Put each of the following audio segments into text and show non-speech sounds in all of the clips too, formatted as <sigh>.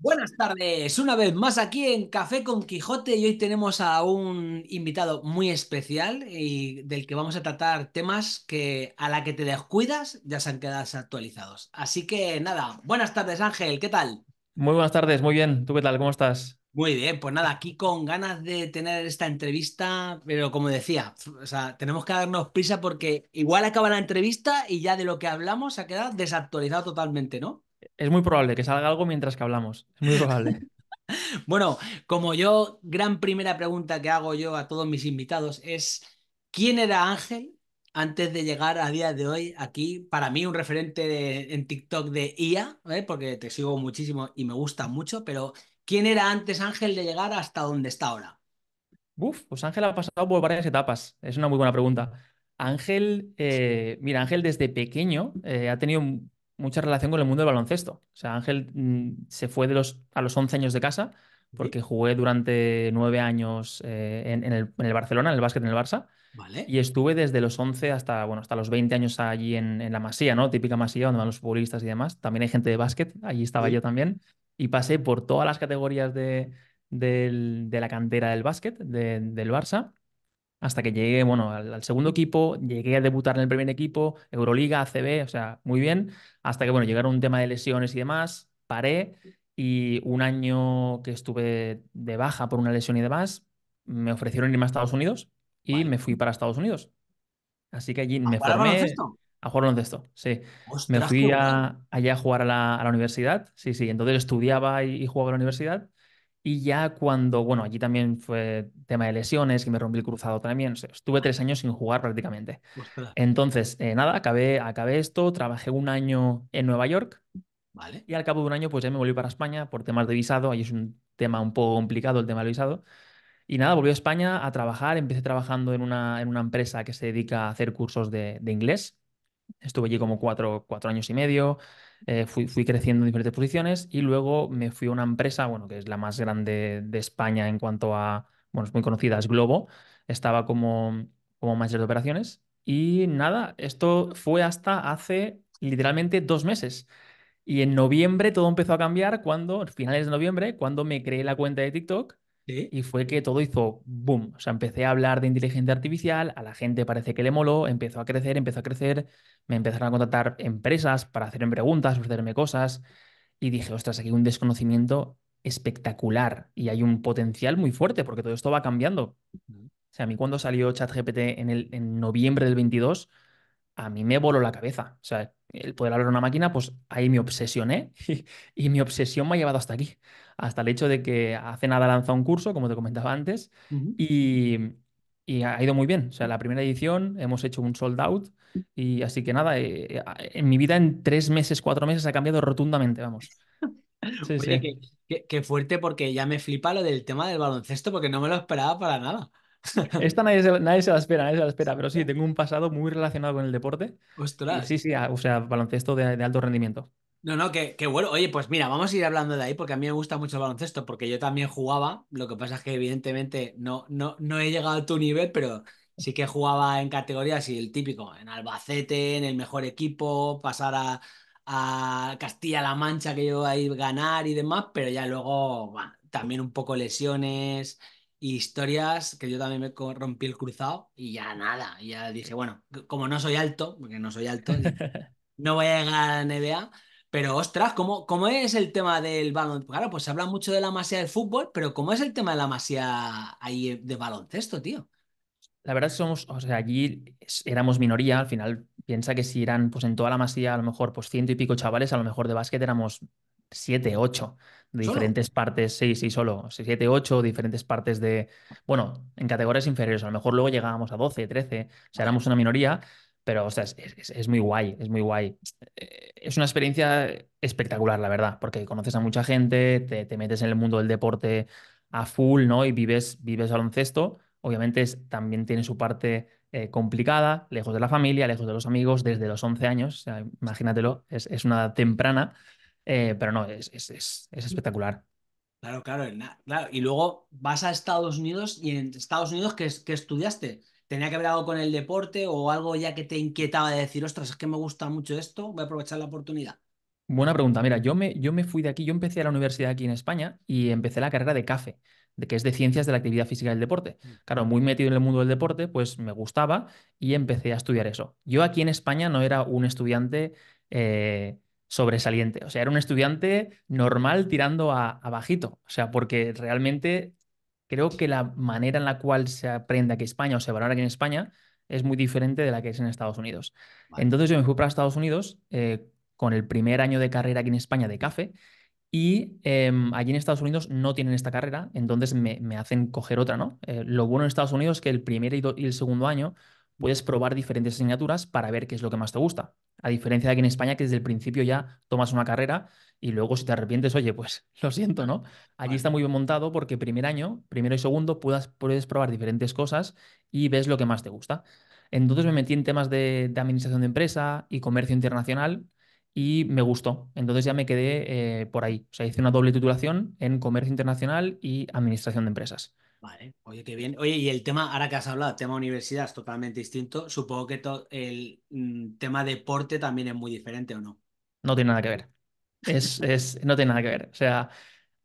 Buenas tardes, una vez más aquí en Café con Quijote y hoy tenemos a un invitado muy especial y del que vamos a tratar temas que a la que te descuidas ya se han quedado actualizados. Así que nada, buenas tardes Ángel, ¿qué tal? Muy buenas tardes, muy bien. ¿Tú qué tal? ¿Cómo estás? Muy bien, pues nada, aquí con ganas de tener esta entrevista, pero como decía, o sea, tenemos que darnos prisa porque igual acaba la entrevista y ya de lo que hablamos se ha quedado desactualizado totalmente, ¿no? Es muy probable que salga algo mientras que hablamos. Es muy probable. <laughs> bueno, como yo, gran primera pregunta que hago yo a todos mis invitados es, ¿quién era Ángel antes de llegar a día de hoy aquí? Para mí un referente en TikTok de IA, ¿eh? porque te sigo muchísimo y me gusta mucho, pero ¿quién era antes Ángel de llegar hasta donde está ahora? Uf, pues Ángel ha pasado por varias etapas. Es una muy buena pregunta. Ángel, eh, mira, Ángel desde pequeño eh, ha tenido mucha relación con el mundo del baloncesto. O sea, Ángel mm, se fue de los, a los 11 años de casa porque jugué durante nueve años eh, en, el, Barcelona, en el básquet en el Barça. Vale. Y estuve desde los 11 hasta, bueno, hasta los 20 años allí en, la Masía, ¿no? Típica Masía donde van los futbolistas y demás. También hay gente de básquet, allí estaba yo también. Y pasé por todas las categorías de, la cantera del básquet, del Barça hasta que llegué, bueno, al, segundo equipo, llegué a debutar en el primer equipo, Euroliga, ACB, o sea, muy bien, hasta que, bueno, llegaron un tema de lesiones y demás, paré y un año que estuve de baja por una lesión y demás, me ofrecieron irme a Estados Unidos y me fui para Estados Unidos. Así que allí me formé a jugar baloncesto, sí. me fui allá a jugar a la, universidad, sí, sí, entonces estudiaba y, y jugaba a la universidad y ya cuando, bueno, allí también fue tema de lesiones, que me rompí el cruzado también. estuve tres años sin jugar prácticamente. Entonces, eh, nada, acabé, acabé esto, trabajé un año en Nueva York. Vale. Y al cabo de un año, pues ya me volví para España por temas de visado. Ahí es un tema un poco complicado el tema del visado. Y nada, volví a España a trabajar. Empecé trabajando en una, en una empresa que se dedica a hacer cursos de, inglés. Estuve allí como cuatro, cuatro años y medio. Eh, fui, fui, creciendo en diferentes posiciones y luego me fui a una empresa, bueno, que es la más grande de España en cuanto a, bueno, es muy conocida, es Globo, estaba como, como manager de operaciones y nada, esto fue hasta hace literalmente dos meses. Y en noviembre todo empezó a cambiar cuando, finales de noviembre, cuando me creé la cuenta de TikTok ¿eh? Y fue que todo hizo boom. O sea, empecé a hablar de inteligencia artificial, a la gente parece que le moló, empezó a crecer, empezó a crecer, me empezaron a contratar empresas para hacerme preguntas, ofrecerme cosas, y dije, ostras, aquí hay un desconocimiento espectacular y hay un potencial muy fuerte porque todo esto va cambiando. O sea, a mí cuando salió ChatGPT en, el, en noviembre del 22, a mí me voló la cabeza. O sea, el poder hablar una máquina, pues ahí me obsesioné <laughs> y, mi obsesión me ha llevado hasta aquí, hasta el hecho de que hace nada lanza un curso, como te comentaba antes, y, ha ido muy bien. O sea, la primera edición hemos hecho un sold out y así que nada, eh, en mi vida en tres meses, cuatro meses ha cambiado rotundamente, vamos. <laughs> qué fuerte porque ya me flipa lo del tema del baloncesto porque no me lo esperaba para nada. <laughs> Esta nadie se, nadie se, la espera, nadie se la espera, pero sí, tengo un pasado muy relacionado con el deporte. Sí, sí, o sea, baloncesto de, alto rendimiento. No, no, que, bueno. Oye, pues mira, vamos a ir hablando de ahí porque a mí me gusta mucho el baloncesto, porque yo también jugaba. Lo que pasa es que evidentemente no, no, no he llegado a tu nivel, pero sí que jugaba en categorías y el típico, en Albacete, en el mejor equipo, pasar a, Castilla-La Mancha que yo ahí ganar y demás, pero ya luego, también un poco lesiones, y historias que yo también me rompí el cruzado y ya nada, ya dije, bueno, como no soy alto, porque no soy alto, <laughs> no voy a llegar a la NBA, pero ostras, ¿cómo, cómo es el tema del baloncesto? Claro, pues se habla mucho de la masía del fútbol, pero ¿cómo es el tema de la masía ahí de baloncesto, tío? La verdad somos, o sea, allí éramos minoría, al final piensa que si eran pues en toda la masía a lo mejor pues ciento y pico chavales, a lo mejor de básquet éramos siete, ocho de diferentes partes, sí, sí, solo, siete, ocho, diferentes partes de, bueno, en categorías inferiores, a lo mejor luego llegábamos a 12, 13, o sea, éramos una minoría, pero, o sea, es, es, muy guay, es muy guay. Eh, es una experiencia espectacular, la verdad, porque conoces a mucha gente, te, te metes en el mundo del deporte a full, ¿no? Y vives, vives baloncesto, obviamente también tiene su parte... Eh, complicada, lejos de la familia, lejos de los amigos, desde los 11 años, imagínatelo, es, es una edad temprana, eh, pero no, es, espectacular. Claro, claro, claro. Y luego vas a Estados Unidos y en Estados Unidos, ¿qué, estudiaste? ¿Tenía que ver algo con el deporte o algo ya que te inquietaba de decir, ostras, es que me gusta mucho esto, voy a aprovechar la oportunidad? Buena pregunta. Mira, yo me, yo me fui de aquí, yo empecé a la universidad aquí en España y empecé la carrera de CAFE, de, que es de Ciencias de la Actividad Física del Deporte. Mm. Claro, muy metido en el mundo del deporte, pues me gustaba y empecé a estudiar eso. Yo aquí en España no era un estudiante... Eh, sobresaliente. O sea, era un estudiante normal tirando a, bajito. O sea, porque realmente creo que la manera en la cual se aprende aquí en España o se valora aquí en España es muy diferente de la que es en Estados Unidos. Entonces yo me fui para Estados Unidos eh, con el primer año de carrera aquí en España de café y em, allí en Estados Unidos no tienen esta carrera, entonces me, hacen coger otra, ¿no? Eh, lo bueno en Estados Unidos es que el primer y el segundo año puedes probar diferentes asignaturas para ver qué es lo que más te gusta. A diferencia de aquí en España, que desde el principio ya tomas una carrera y luego si te arrepientes, oye, pues <laughs> lo siento, ¿no? Allí está muy bien montado porque primer año, primero y segundo, puedas, puedes probar diferentes cosas y ves lo que más te gusta. Entonces me metí en temas de, administración de empresa y comercio internacional y me gustó. Entonces ya me quedé eh, por ahí. O sea, hice una doble titulación en comercio internacional y administración de empresas. Vale, oye, qué bien. Oye, y el tema, ahora que has hablado, tema universidad es totalmente distinto. Supongo que el mm, tema deporte también es muy diferente, ¿o no? No tiene nada que ver. Es, no tiene nada que ver. O sea,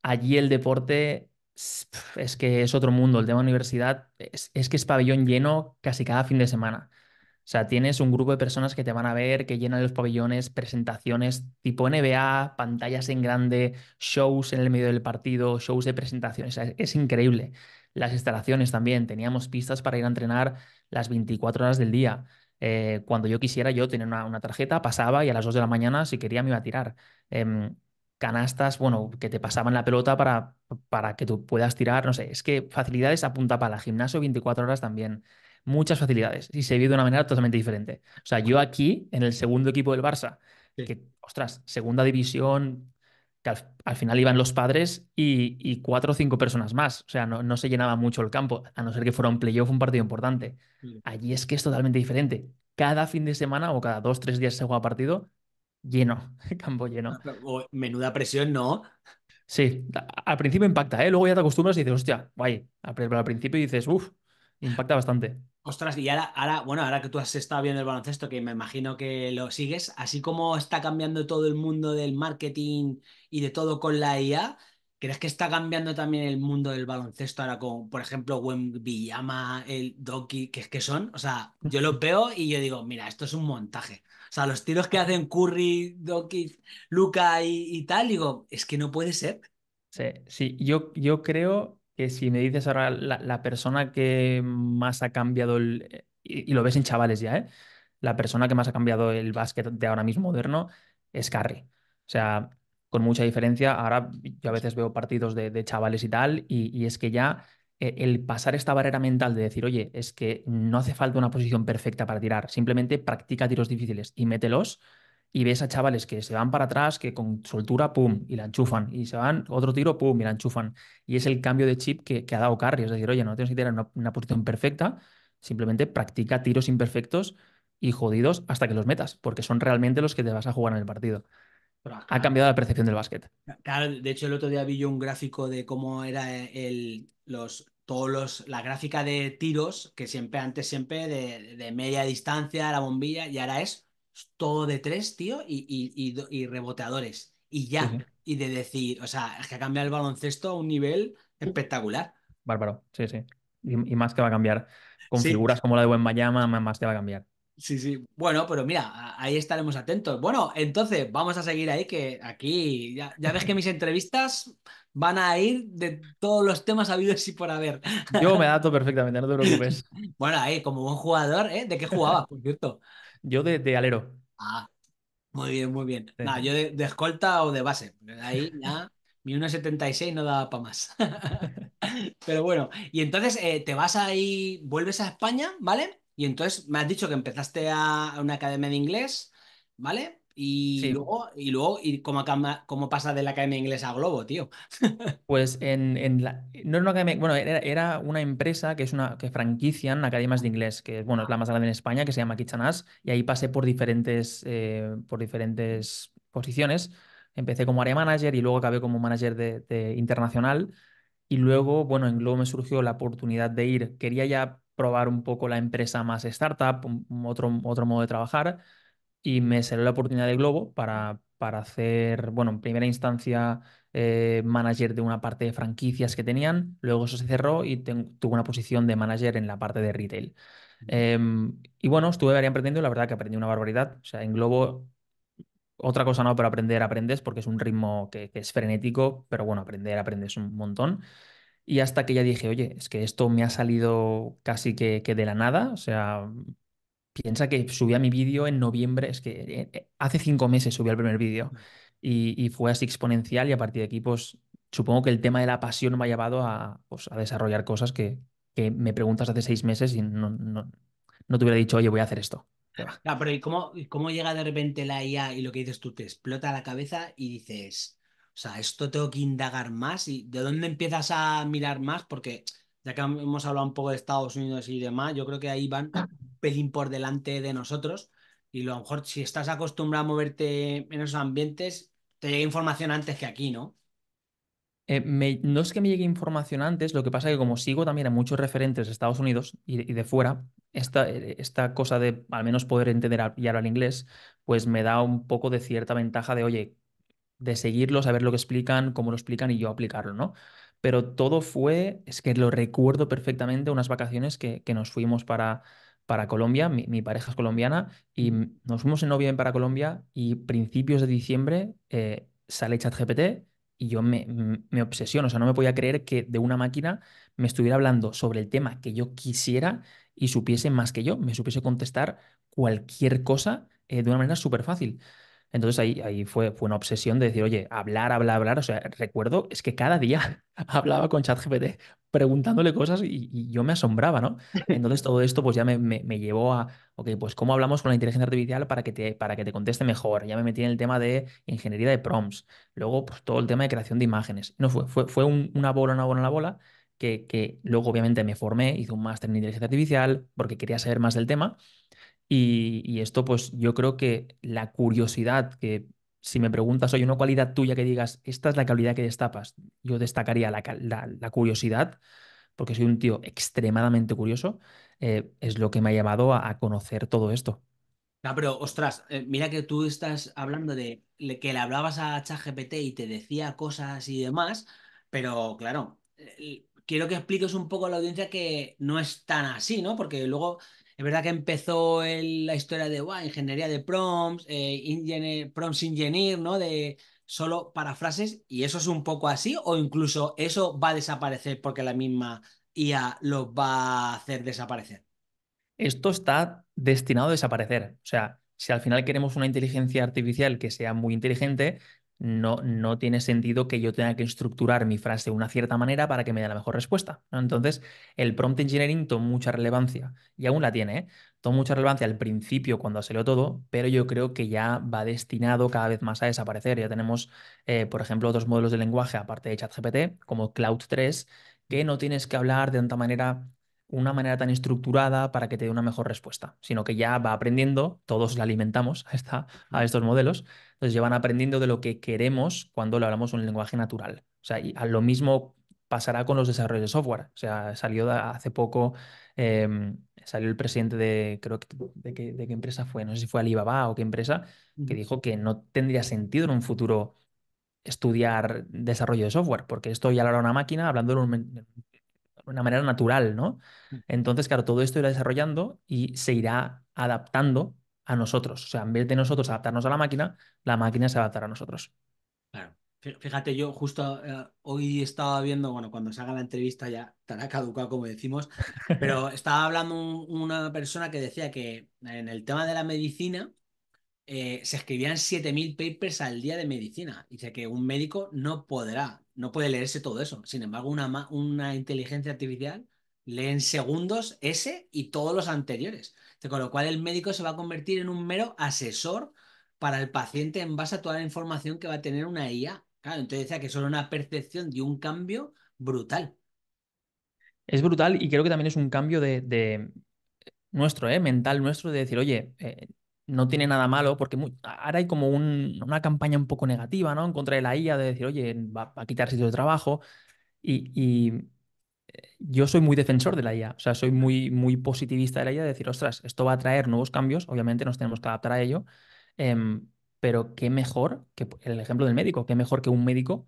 allí el deporte es, que es otro mundo. El tema universidad es, que es pabellón lleno casi cada fin de semana. O sea, tienes un grupo de personas que te van a ver, que llenan los pabellones, presentaciones tipo NBA, pantallas en grande, shows en el medio del partido, shows de presentaciones. es increíble las instalaciones también, teníamos pistas para ir a entrenar las 24 horas del día. Eh, cuando yo quisiera, yo tenía una, tarjeta, pasaba y a las 2 de la mañana, si quería, me iba a tirar. Em, canastas, bueno, que te pasaban la pelota para, para que tú puedas tirar, no sé, es que facilidades a punta el gimnasio 24 horas también, muchas facilidades y se vive de una manera totalmente diferente. O sea, yo aquí, en el segundo equipo del Barça, que, ostras, segunda división, que al, final iban los padres y, cuatro o cinco personas más. O sea, no, se llenaba mucho el campo, a no ser que fuera un playoff, un partido importante. Allí es que es totalmente diferente. Cada fin de semana o cada dos, tres días se juega partido, lleno, <laughs> campo lleno. Ah, menuda presión, ¿no? Sí, al principio impacta, ¿eh? luego ya te acostumbras y dices, hostia, guay. Pero al principio dices, uff, impacta bastante. Ostras, y ahora, bueno, ahora que tú has estado viendo el baloncesto, que me imagino que lo sigues, así como está cambiando todo el mundo del marketing y de todo con la IA, ¿crees que está cambiando también el mundo del baloncesto ahora con, por ejemplo, Yama, el Doki, que es que son? O sea, yo lo veo y yo digo, mira, esto es un montaje. O sea, los tiros que hacen Curry, Doki, Luca y, tal, digo, es que no puede ser. Sí, sí, yo, yo creo que si me dices ahora la, persona que más ha cambiado, el, eh, y, lo ves en chavales ya, ¿eh? la persona que más ha cambiado el básquet de ahora mismo moderno es Curry. O sea, con mucha diferencia, ahora yo a veces veo partidos de, chavales y tal, y, y es que ya eh, el pasar esta barrera mental de decir, oye, es que no hace falta una posición perfecta para tirar, simplemente practica tiros difíciles y mételos, y ves a chavales que se van para atrás, que con soltura, pum, y la enchufan, y se van otro tiro, pum, y la enchufan. Y es el cambio de chip que, ha dado Carry, es decir, oye, no tienes que tener una, una, posición perfecta, simplemente practica tiros imperfectos y jodidos hasta que los metas, porque son realmente los que te vas a jugar en el partido. ha cambiado la percepción del básquet. Claro, de hecho el otro día vi yo un gráfico de cómo era el, los, todos los, la gráfica de tiros, que siempre antes siempre de, de media distancia, la bombilla, y ahora es todo de tres, tío, y, y, y, reboteadores. Y ya. Y de decir, o sea, es que ha cambiado el baloncesto a un nivel espectacular. Bárbaro, sí, sí. Y, más que va a cambiar. Con figuras como la de Buen Miami, más te va a cambiar. Sí, sí. Bueno, pero mira, ahí estaremos atentos. Bueno, entonces vamos a seguir ahí, que aquí ya, ves que mis entrevistas van a ir de todos los temas habidos y por haber. Yo me adapto perfectamente, no te preocupes. <laughs> bueno, ahí, como buen jugador, ¿eh? ¿De qué jugabas, por cierto? Yo de, alero. Ah, muy bien, muy bien. yo de, escolta o de base. Ahí ya mi 1.76 no daba para más. <laughs> Pero bueno, y entonces eh, te vas ahí, vuelves a España, ¿vale? Y entonces me has dicho que empezaste a una academia de inglés, ¿vale? Y, luego, y luego, y cómo, cómo pasa de la Academia Inglesa a Globo, tío? <laughs> pues en, en la, no era una academia, bueno, era, era, una empresa que es una que franquician academias de inglés, que bueno, es ah. la más grande en España, que se llama Kitchenás, y ahí pasé por diferentes, eh, por diferentes posiciones. Empecé como área manager y luego acabé como manager de, internacional. Y luego, bueno, en Globo me surgió la oportunidad de ir. Quería ya probar un poco la empresa más startup, otro, otro modo de trabajar y me salió la oportunidad de Globo para, para hacer, bueno, en primera instancia eh, manager de una parte de franquicias que tenían, luego eso se cerró y tuve una posición de manager en la parte de retail. Em, y bueno, estuve aprendiendo, la verdad que aprendí una barbaridad. O sea, en Globo, otra cosa no, pero aprender aprendes porque es un ritmo que, es frenético, pero bueno, aprender aprendes un montón. Y hasta que ya dije, oye, es que esto me ha salido casi que, que de la nada, o sea, Piensa que subí a mi vídeo en noviembre, es que eh, hace cinco meses subí el primer vídeo mm. y, fue así exponencial y a partir de aquí, pues, supongo que el tema de la pasión me ha llevado a, pues, desarrollar cosas que, me preguntas hace seis meses y no, te hubiera dicho, oye, voy a hacer esto. pero ¿y cómo, cómo, llega de repente la IA y lo que dices tú te explota la cabeza y dices, o sea, esto tengo que indagar más y de dónde empiezas a mirar más? Porque ya que hemos hablado un poco de Estados Unidos y demás, yo creo que ahí van un pelín por delante de nosotros. Y a lo mejor si estás acostumbrado a moverte en esos ambientes, te llega información antes que aquí, ¿no? Eh, no es que me llegue información antes, lo que pasa es que como sigo también a muchos referentes de Estados Unidos y, de fuera, esta, esta, cosa de al menos poder entender y hablar inglés, pues me da un poco de cierta ventaja de, oye, de seguirlos, saber lo que explican, cómo lo explican y yo aplicarlo, ¿no? pero todo fue, es que lo recuerdo perfectamente, unas vacaciones que, nos fuimos para, para Colombia, mi, pareja es colombiana, y nos fuimos en noviembre para Colombia y principios de diciembre eh, sale ChatGPT y yo me, obsesiono, o sea, no me podía creer que de una máquina me estuviera hablando sobre el tema que yo quisiera y supiese más que yo, me supiese contestar cualquier cosa eh, de una manera súper fácil. Entonces ahí, ahí fue, fue una obsesión de decir, oye, hablar, hablar, hablar. O sea, recuerdo, es que cada día <laughs> hablaba con ChatGPT preguntándole cosas y, yo me asombraba, ¿no? Entonces todo esto pues ya me, llevó a, ok, pues cómo hablamos con la inteligencia artificial para que, te, para que te conteste mejor. Ya me metí en el tema de ingeniería de prompts. Luego pues, todo el tema de creación de imágenes. No fue, fue, fue una bola, una bola, una bola. Que, que luego obviamente me formé, hice un máster en inteligencia artificial porque quería saber más del tema. Y, esto, pues yo creo que la curiosidad, que si me preguntas, oye, una cualidad tuya que digas, esta es la calidad que destapas, yo destacaría la, curiosidad, porque soy un tío extremadamente curioso, eh, es lo que me ha llevado a, conocer todo esto. No, ah, pero ostras, eh, mira que tú estás hablando de que le hablabas a ChatGPT y te decía cosas y demás, pero claro, eh, quiero que expliques un poco a la audiencia que no es tan así, ¿no? Porque luego es verdad que empezó la historia de ingeniería de prompts, eh, prompts engineer, ¿no? De solo parafrases, y eso es un poco así, o incluso eso va a desaparecer porque la misma IA lo va a hacer desaparecer. Esto está destinado a desaparecer. O sea, si al final queremos una inteligencia artificial que sea muy inteligente, no, tiene sentido que yo tenga que estructurar mi frase de una cierta manera para que me dé la mejor respuesta. Entonces, el prompt engineering toma mucha relevancia y aún la tiene, ¿eh? Toma mucha relevancia al principio cuando salió todo, pero yo creo que ya va destinado cada vez más a desaparecer. Ya tenemos, eh, por ejemplo, otros modelos de lenguaje aparte de ChatGPT, como Cloud 3, que no tienes que hablar de tanta manera una manera tan estructurada para que te dé una mejor respuesta, sino que ya va aprendiendo, todos la alimentamos a, a estos modelos, entonces ya van aprendiendo de lo que queremos cuando lo hablamos un lenguaje natural. O sea, y a lo mismo pasará con los desarrollos de software. O sea, salió hace poco, em, salió el presidente de, creo que, de, qué, empresa fue, no sé si fue Alibaba o qué empresa, que dijo que no tendría sentido en un futuro estudiar desarrollo de software, porque esto ya lo hará una máquina hablando de un una manera natural, ¿no? Mm. Entonces, claro, todo esto irá desarrollando y se irá adaptando a nosotros. O sea, en vez de nosotros adaptarnos a la máquina, la máquina se adaptará a nosotros. Claro. Fíjate, yo justo eh, hoy estaba viendo, bueno, cuando se haga la entrevista ya estará caducado, como decimos, <laughs> pero estaba hablando una persona que decía que en el tema de la medicina, eh, se escribían 7.000 papers al día de medicina. Dice que un médico no podrá, no puede leerse todo eso. Sin embargo, una, una inteligencia artificial lee en segundos ese y todos los anteriores. con lo cual el médico se va a convertir en un mero asesor para el paciente en base a toda la información que va a tener una IA. Claro, entonces decía que solo una percepción de un cambio brutal. Es brutal y creo que también es un cambio de, nuestro, eh, mental nuestro, de decir, oye, eh, no tiene nada malo, porque ahora hay como una campaña un poco negativa, ¿no? En contra de la IA, de decir, oye, va, a quitar sitio de trabajo. Y, eh, yo soy muy defensor de la IA, o sea, soy muy, muy positivista de la IA, de decir, ostras, esto va a traer nuevos cambios, obviamente nos tenemos que adaptar a ello, em, pero qué mejor que el ejemplo del médico, qué mejor que un médico,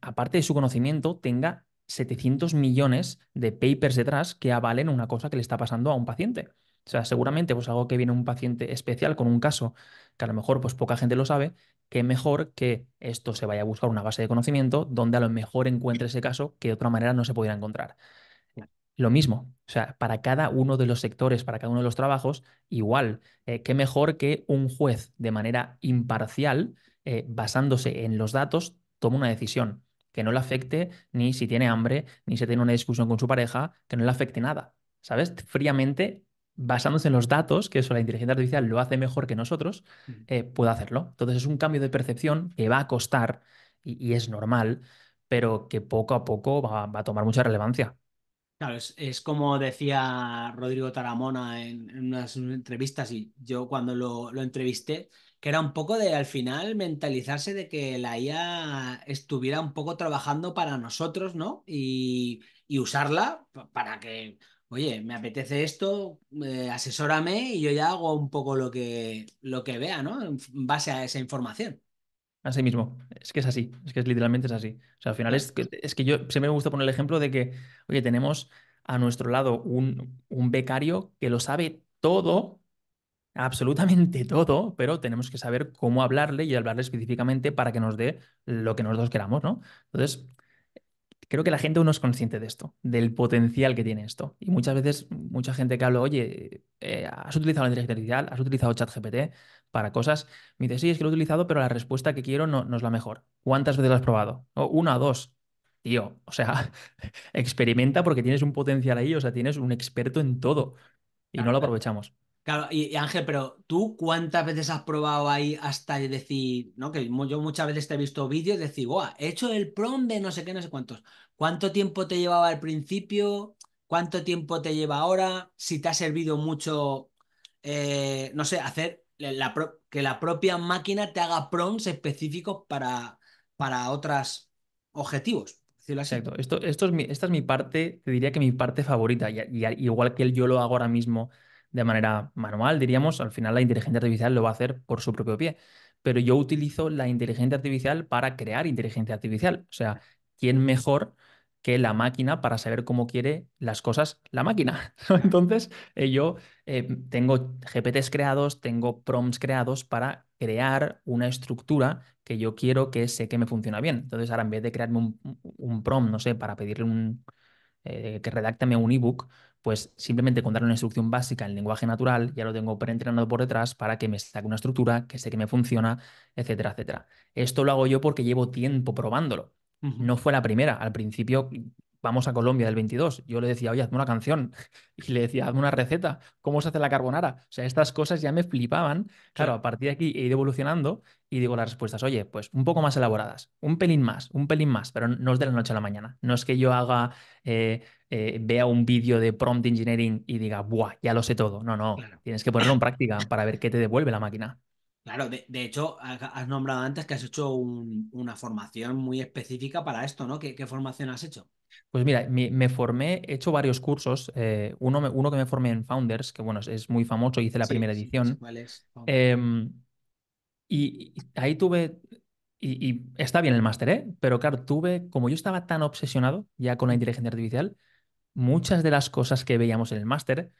aparte de su conocimiento, tenga 700 millones de papers detrás que avalen una cosa que le está pasando a un paciente. O sea, seguramente pues algo que viene un paciente especial con un caso que a lo mejor pues poca gente lo sabe, que mejor que esto se vaya a buscar una base de conocimiento donde a lo mejor encuentre ese caso que de otra manera no se pudiera encontrar. Lo mismo, o sea, para cada uno de los sectores, para cada uno de los trabajos, igual, eh, qué mejor que un juez de manera imparcial, eh, basándose en los datos, tome una decisión que no le afecte ni si tiene hambre, ni si tiene una discusión con su pareja, que no le afecte nada. ¿Sabes? Fríamente basándose en los datos, que eso la inteligencia artificial lo hace mejor que nosotros, mm. eh, pueda hacerlo. Entonces es un cambio de percepción que va a costar y, es normal, pero que poco a poco va, a tomar mucha relevancia. Claro, es, como decía Rodrigo Taramona en, unas entrevistas y yo cuando lo, entrevisté, que era un poco de al final mentalizarse de que la IA estuviera un poco trabajando para nosotros, ¿no? y usarla para que oye, me apetece esto, eh, asesórame y yo ya hago un poco lo que, lo que vea, ¿no? En base a esa información. Así mismo, es que es así, es que es, literalmente es así. O sea, al final es que, es que yo siempre me gusta poner el ejemplo de que, oye, tenemos a nuestro lado un, un becario que lo sabe todo, absolutamente todo, pero tenemos que saber cómo hablarle y hablarle específicamente para que nos dé lo que nosotros queramos, ¿no? Entonces, creo que la gente no es consciente de esto, del potencial que tiene esto. Y muchas veces, mucha gente que habla, oye, eh, ¿has utilizado la inteligencia artificial? ¿Has utilizado ChatGPT para cosas? Me dice, sí, es que lo he utilizado, pero la respuesta que quiero no, es la mejor. ¿Cuántas veces lo has probado? O una o dos. Tío, o sea, <laughs> experimenta porque tienes un potencial ahí, o sea, tienes un experto en todo y no lo aprovechamos. Claro, y, Ángel, pero tú cuántas veces has probado ahí hasta decir, ¿no? Que yo muchas veces te he visto vídeos y decir, guau, he hecho el prom de no sé qué, no sé cuántos. ¿Cuánto tiempo te llevaba al principio? ¿Cuánto tiempo te lleva ahora? Si te ha servido mucho, eh, no sé, hacer la que la propia máquina te haga prompts específicos para, para otros objetivos. Exacto. Esto, es esta es mi parte, te diría que mi parte favorita, y, igual que yo lo hago ahora mismo de manera manual, diríamos, al final la inteligencia artificial lo va a hacer por su propio pie. Pero yo utilizo la inteligencia artificial para crear inteligencia artificial. O sea, ¿quién mejor que la máquina para saber cómo quiere las cosas la máquina? <laughs> Entonces, eh, yo eh, tengo GPTs creados, tengo prompts creados para crear una estructura que yo quiero que sé que me funciona bien. Entonces, ahora en vez de crearme un, un prompt, no sé, para pedirle un, eh, que redáctame un ebook, pues simplemente con darle una instrucción básica en lenguaje natural, ya lo tengo preentrenado por detrás para que me saque una estructura que sé que me funciona, etcétera, etcétera. Esto lo hago yo porque llevo tiempo probándolo. No fue la primera. Al principio vamos a Colombia del 22. Yo le decía, oye, hazme una canción. <laughs> Y le decía, hazme una receta. ¿Cómo se hace la carbonara? O sea, estas cosas ya me flipaban. Claro, a partir de aquí he ido evolucionando y digo las respuestas, oye, pues un poco más elaboradas, un pelín más, un pelín más, pero no es de la noche a la mañana. No es que yo haga, eh, eh, vea un vídeo de prompt engineering y diga, ¡buah! Ya lo sé todo. No, no. Tienes que ponerlo en práctica para ver qué te devuelve la máquina. Claro, de, hecho, has nombrado antes que has hecho una formación muy específica para esto, ¿no? ¿Qué, formación has hecho? Pues mira, me, formé, he hecho varios cursos. Eh, uno, que me formé en Founders, que bueno, es muy famoso, hice la primera edición. Em, y, ahí tuve, y, y, está bien el máster, ¿eh? Pero claro, tuve, como yo estaba tan obsesionado ya con la inteligencia artificial, muchas de las cosas que veíamos en el máster,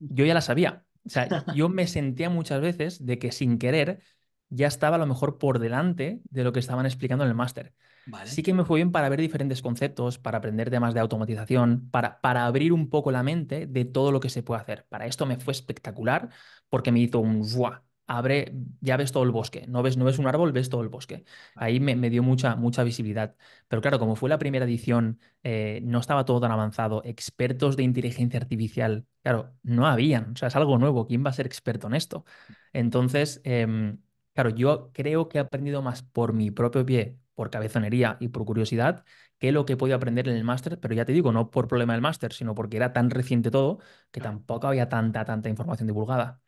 yo ya las sabía. O sea, yo me sentía muchas veces de que sin querer ya estaba a lo mejor por delante de lo que estaban explicando en el máster. Así Sí que me fue bien para ver diferentes conceptos, para aprender temas de automatización, para, para abrir un poco la mente de todo lo que se puede hacer. Para esto me fue espectacular porque me hizo un ¡buah! abre, ya ves todo el bosque. No ves, no ves un árbol, ves todo el bosque. Ahí me, dio mucha, mucha visibilidad. Pero claro, como fue la primera edición, eh, no estaba todo tan avanzado. Expertos de inteligencia artificial, claro, no habían. O sea, es algo nuevo. ¿Quién va a ser experto en esto? Entonces, em, claro, yo creo que he aprendido más por mi propio pie, por cabezonería y por curiosidad, que lo que he podido aprender en el máster, pero ya te digo, no por problema del máster, sino porque era tan reciente todo que tampoco había tanta, tanta información divulgada.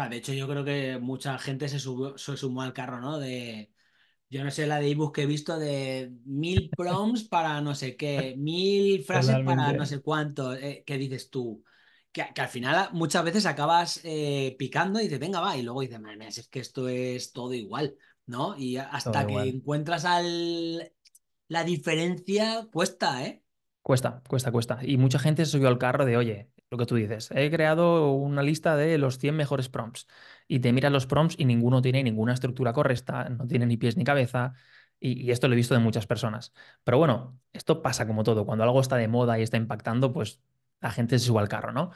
Ah, de hecho, yo creo que mucha gente se, se sumó al carro, ¿no? De, yo no sé, la de ebook que he visto de mil prompts para no sé qué, mil frases para no sé cuánto, eh, ¿qué dices tú? Que, al final muchas veces acabas eh, picando y dices, venga, va, y luego dices, es que esto es todo igual, ¿no? Y hasta que encuentras al... la diferencia, cuesta, ¿eh? Cuesta, cuesta, cuesta. Y mucha gente se subió al carro de, oye, lo que tú dices. He creado una lista de los 100 mejores prompts y te miras los prompts y ninguno tiene ninguna estructura correcta, no tiene ni pies ni cabeza. Y, esto lo he visto de muchas personas. Pero bueno, esto pasa como todo. Cuando algo está de moda y está impactando, pues la gente se sube al carro, ¿no?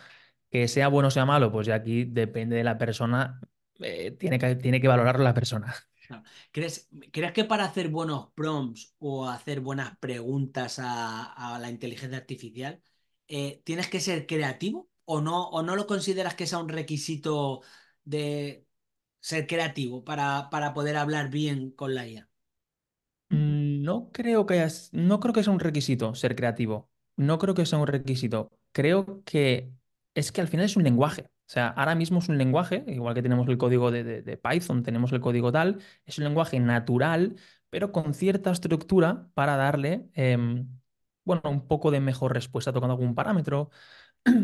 Que sea bueno o sea malo, pues ya aquí depende de la persona, eh, tiene, que, tiene que valorarlo la persona. ¿Crees, ¿Crees, que para hacer buenos prompts o hacer buenas preguntas a, a la inteligencia artificial eh, ¿tienes que ser creativo? ¿O no, ¿O no lo consideras que sea un requisito de ser creativo para, para poder hablar bien con la IA? Mm, no creo que no creo que sea un requisito ser creativo. No creo que sea un requisito. Creo que es que al final es un lenguaje. O sea, ahora mismo es un lenguaje, igual que tenemos el código de, Python, tenemos el código tal, es un lenguaje natural, pero con cierta estructura para darle em, bueno, un poco de mejor respuesta tocando algún parámetro,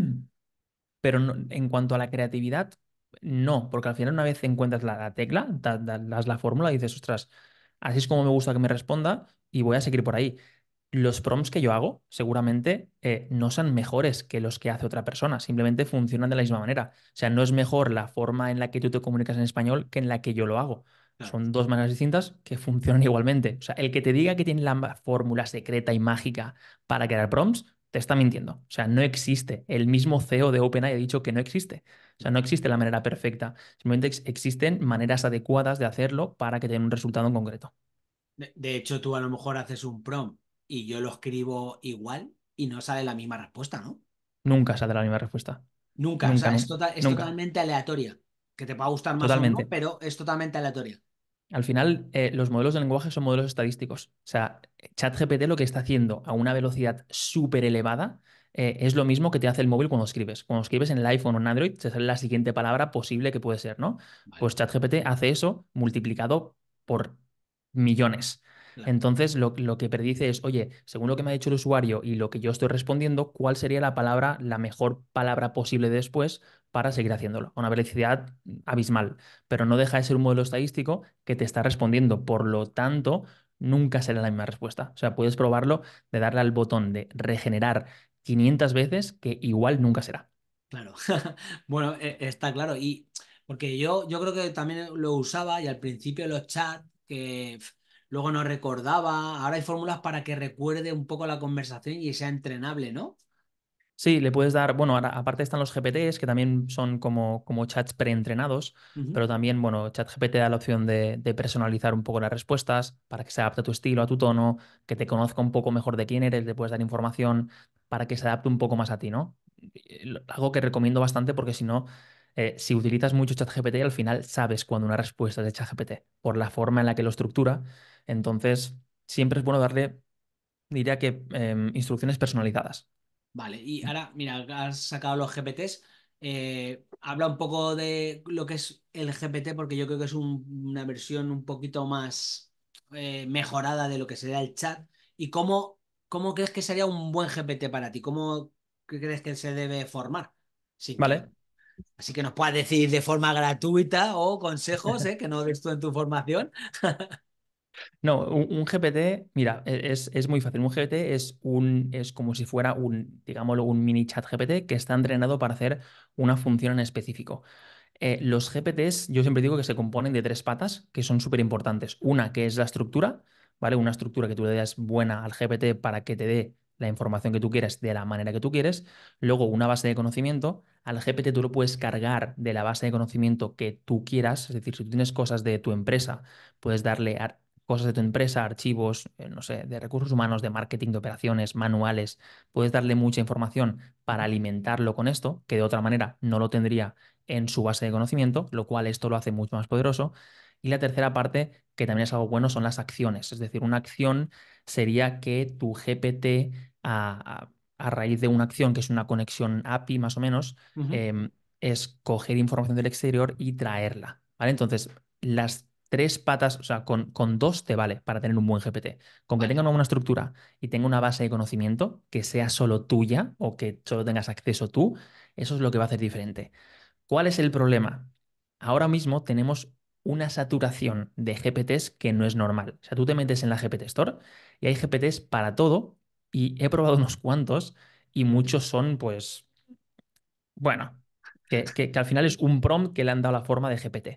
<clears throat> pero en cuanto a la creatividad, no, porque al final una vez encuentras la, tecla, das, la fórmula y dices, ostras, así es como me gusta que me responda y voy a seguir por ahí. Los prompts que yo hago seguramente eh, no son mejores que los que hace otra persona, simplemente funcionan de la misma manera. O sea, no es mejor la forma en la que tú te comunicas en español que en la que yo lo hago. Son dos maneras distintas que funcionan igualmente. O sea, el que te diga que tiene la fórmula secreta y mágica para crear prompts, te está mintiendo. O sea, no existe. El mismo CEO de OpenAI ha dicho que no existe. O sea, no existe la manera perfecta. Simplemente existen maneras adecuadas de hacerlo para que tenga un resultado en concreto. De, hecho, tú a lo mejor haces un prompt y yo lo escribo igual y no sale la misma respuesta, ¿no? Nunca sale la misma respuesta. Nunca, o sea, es, tota-, totalmente aleatoria. Que te pueda gustar más totalmente. pero es totalmente aleatoria. Al final, eh, los modelos de lenguaje son modelos estadísticos. O sea, ChatGPT lo que está haciendo a una velocidad súper elevada eh, es lo mismo que te hace el móvil cuando escribes. Cuando escribes en el iPhone o en Android, te sale la siguiente palabra posible que puede ser, ¿no? Pues ChatGPT hace eso multiplicado por millones. Entonces, lo, lo, que predice es, oye, según lo que me ha dicho el usuario y lo que yo estoy respondiendo, ¿cuál sería la palabra, la mejor palabra posible después para seguir haciéndolo, a una velocidad abismal, pero no deja de ser un modelo estadístico que te está respondiendo, por lo tanto, nunca será la misma respuesta. O sea, puedes probarlo de darle al botón de regenerar 500 veces que igual nunca será. Claro, <laughs> bueno, eh, está claro. Y porque yo, yo creo que también lo usaba y al principio los chats que luego no recordaba, ahora hay fórmulas para que recuerde un poco la conversación y sea entrenable, ¿no? Sí, le puedes dar, bueno, aparte están los GPTs, que también son como, como chats preentrenados, pero también, bueno, ChatGPT da la opción de, personalizar un poco las respuestas para que se adapte a tu estilo, a tu tono, que te conozca un poco mejor de quién eres, le puedes dar información para que se adapte un poco más a ti, ¿no? Eh, algo que recomiendo bastante porque si no, eh, si utilizas mucho ChatGPT, al final sabes cuando una respuesta es de ChatGPT, por la forma en la que lo estructura. Entonces, siempre es bueno darle, diría que, em, instrucciones personalizadas Vale, y ahora, mira, has sacado los GPTs. Eh, habla un poco de lo que es el GPT, porque yo creo que es una versión un poquito más eh, mejorada de lo que sería el chat. ¿Y cómo, cómo crees que sería un buen GPT para ti? ¿Cómo crees que se debe formar? Sí. Vale. Así que nos puedas decir de forma gratuita o consejos eh, que no ves tú en tu formación. <laughs> No, un, GPT, mira, e, es, muy fácil. Un GPT es, un, es como si fuera un, digámoslo, un mini chat GPT que está entrenado para hacer una función en específico. Eh, los GPTs, yo siempre digo que se componen de tres patas que son súper importantes. Una que es la estructura, ¿vale? Una estructura que tú le das buena al GPT para que te dé la información que tú quieras de la manera que tú quieres. Luego, una base de conocimiento. Al GPT tú lo puedes cargar de la base de conocimiento que tú quieras. Es decir, si tú tienes cosas de tu empresa, puedes darle cosas de tu empresa, archivos, eh, no sé, de recursos humanos, de marketing, de operaciones, manuales. Puedes darle mucha información para alimentarlo con esto, que de otra manera no lo tendría en su base de conocimiento, lo cual esto lo hace mucho más poderoso. Y la tercera parte, que también es algo bueno, son las acciones. Es decir, una acción sería que tu GPT, a, raíz de una acción, que es una conexión API más o menos, em, es coger información del exterior y traerla. ¿vale? Entonces, las tres patas, o sea, con, dos te vale para tener un buen GPT. Con que tenga una buena estructura y tenga una base de conocimiento que sea solo tuya o que solo tengas acceso tú, eso es lo que va a hacer diferente. ¿Cuál es el problema? Ahora mismo tenemos una saturación de GPTs que no es normal. O sea, tú te metes en la GPT Store y hay GPTs para todo y he probado unos cuantos y muchos son pues, bueno, que, que al final es un prompt que le han dado la forma de GPT.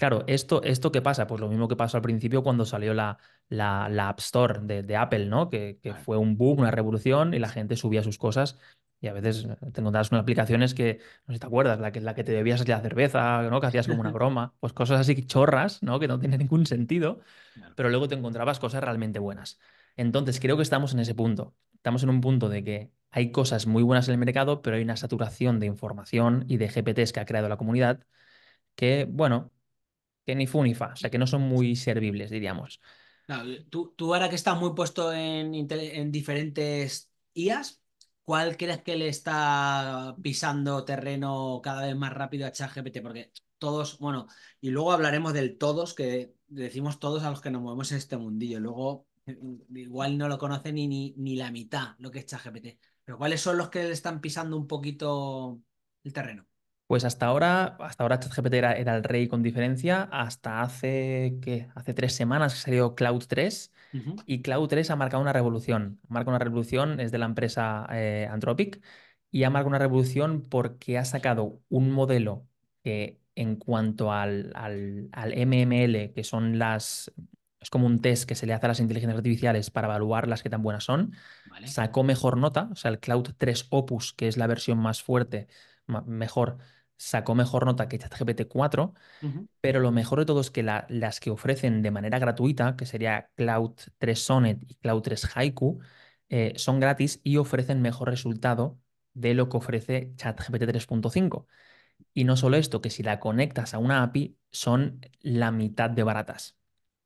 Claro, esto, esto qué pasa? Pues lo mismo que pasó al principio cuando salió la, la, App Store de, Apple, ¿no? Que, fue un boom, una revolución y la gente subía sus cosas y a veces eh, te encontrabas con aplicaciones que, no sé si te acuerdas, la que, la que te bebías la cerveza, ¿no? Que hacías como una <laughs> broma, pues cosas así chorras, ¿no? Que no tienen ningún sentido, pero luego te encontrabas cosas realmente buenas. Entonces creo que estamos en ese punto. Estamos en un punto de que hay cosas muy buenas en el mercado, pero hay una saturación de información y de GPTs que ha creado la comunidad que, bueno, ni fu fa, o sea, que no son muy servibles, diríamos. tú, ahora que estás muy puesto en, diferentes IAS, ¿cuál crees que le está pisando terreno cada vez más rápido a ChatGPT? Porque todos, bueno, y luego hablaremos del todos, que decimos todos a los que nos movemos en este mundillo. Luego, mm, igual no lo conoce ni, ni, ni la mitad lo que es ChatGPT. Pero ¿cuáles son los que le están pisando un poquito el terreno? Pues hasta ahora, hasta ahora ChatGPT era, el rey con diferencia, hasta hace, Hace tres semanas que salió Cloud 3 y Cloud 3 ha marcado una revolución. Marca una revolución, es de la empresa eh, Anthropic y ha marcado una revolución porque ha sacado un modelo que en cuanto al, al, al MML, que son las, es como un test que se le hace a las inteligencias artificiales para evaluar las que tan buenas son. Sacó mejor nota, o sea, el Cloud 3 Opus, que es la versión más fuerte, mejor, sacó mejor nota que ChatGPT 4, pero lo mejor de todo es que las que ofrecen de manera gratuita, que sería Cloud 3 Sonnet y Cloud 3 Haiku, eh, son gratis y ofrecen mejor resultado de lo que ofrece ChatGPT 3.5. Y no solo esto, que si la conectas a una API, son la mitad de baratas.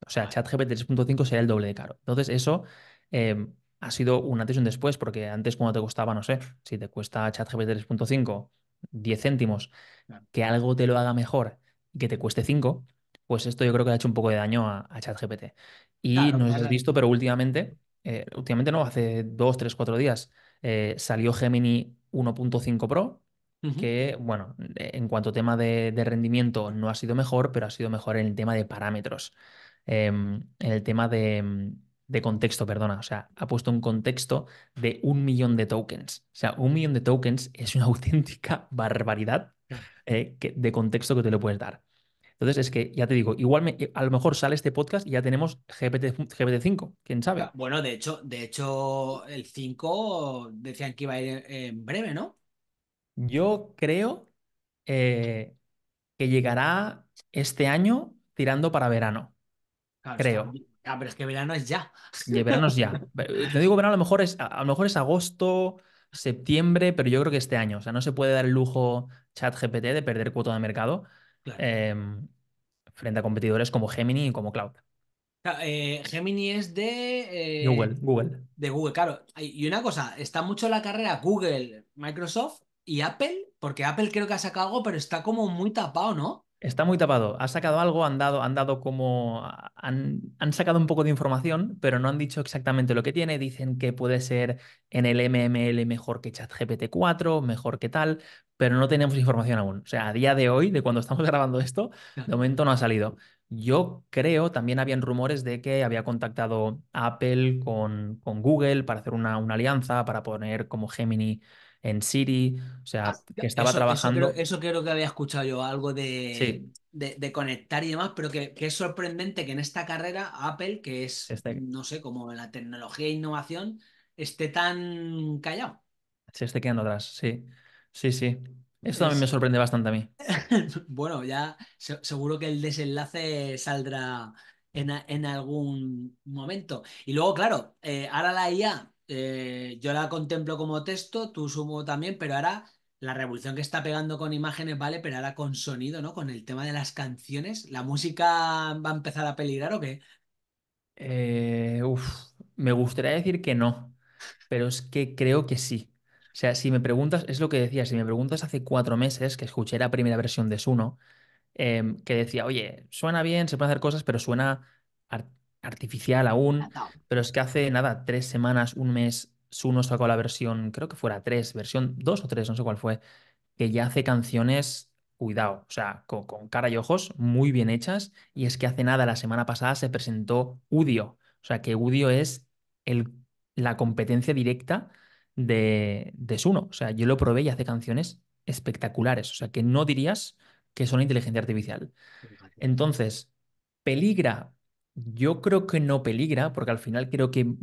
O sea, ChatGPT 3.5 sería el doble de caro. Entonces, eso em, ha sido una antes después, porque antes cuando te costaba, no sé, si te cuesta ChatGPT 3.5 10 céntimos, que algo te lo haga mejor y que te cueste 5, pues esto yo creo que ha hecho un poco de daño a, ChatGPT. Y no has visto, pero últimamente, eh, últimamente no, hace 2, 3, 4 días, eh, salió Gemini 1.5 Pro, que, bueno, en cuanto a tema de, rendimiento no ha sido mejor, pero ha sido mejor en el tema de parámetros, em, en el tema de em, de contexto, perdona, o sea, ha puesto un contexto de un millón de tokens. O sea, un millón de tokens es una <laughs> auténtica barbaridad eh, de contexto que te lo puedes dar. Entonces, es que ya te digo, igual a lo mejor sale este podcast y ya tenemos GPT, GPT-5, quién sabe. Bueno, de hecho, de hecho, el 5 decían que iba a ir en breve, ¿no? Yo creo eh, que llegará este año tirando para verano. creo. Ah, pero es que verano es ya. Y verano es ya. Eh, te digo verano, a lo mejor es, a, lo mejor es agosto, septiembre, pero yo creo que este año. O sea, no se puede dar el lujo chat GPT de perder cuota de mercado em, frente a competidores como Gemini y como Cloud. Eh, Gemini es de eh, Google, Google. De Google, claro. Y una cosa, está mucho la carrera Google, Microsoft y Apple, porque Apple creo que ha sacado algo, pero está como muy tapado, ¿no? Está muy tapado. Ha sacado algo, han dado, han dado como. Han, sacado un poco de información, pero no han dicho exactamente lo que tiene. Dicen que puede ser en el MML mejor que ChatGPT 4, mejor que tal, pero no tenemos información aún. O sea, a día de hoy, de cuando estamos <laughs> grabando esto, de momento no ha salido. Yo creo, también habían rumores de que había contactado Apple con, con Google para hacer una, una alianza, para poner como Gemini en Siri, o sea, ah, que estaba trabajando. Eso creo, que había escuchado yo, algo de, conectar y demás, pero que, es sorprendente que en esta carrera Apple, que es, este no sé, como la tecnología e innovación, esté tan callado. Se esté quedando atrás, sí. Sí, sí. Esto también me sorprende bastante a mí. <laughs> bueno, ya seguro que el desenlace saldrá en, algún momento. Y luego, claro, eh, ahora la IA eh, yo la contemplo como texto, tú sumo también, pero ahora la revolución que está pegando con imágenes, ¿vale? Pero ahora con sonido, ¿no? Con el tema de las canciones, ¿la música va a empezar a peligrar o qué? Eh, me gustaría decir que no, pero es que creo que sí. O sea, si me preguntas, es lo que decía, si me preguntas hace cuatro meses que escuché la primera versión de Suno, em, que decía, oye, suena bien, se pueden hacer cosas, pero suena artificial aún, pero es que hace nada, tres semanas, un mes, Suno sacó la versión, creo que fuera tres, versión dos o tres, no sé cuál fue, que ya hace canciones, cuidado, o sea, con, cara y ojos, muy bien hechas. Y es que hace nada, la semana pasada se presentó Udio, o sea, que Udio es el, la competencia directa de, de Suno. O sea, yo lo probé y hace canciones espectaculares, o sea, que no dirías que son inteligencia artificial. Entonces, peligra yo creo que no peligra, porque al final creo que, mm,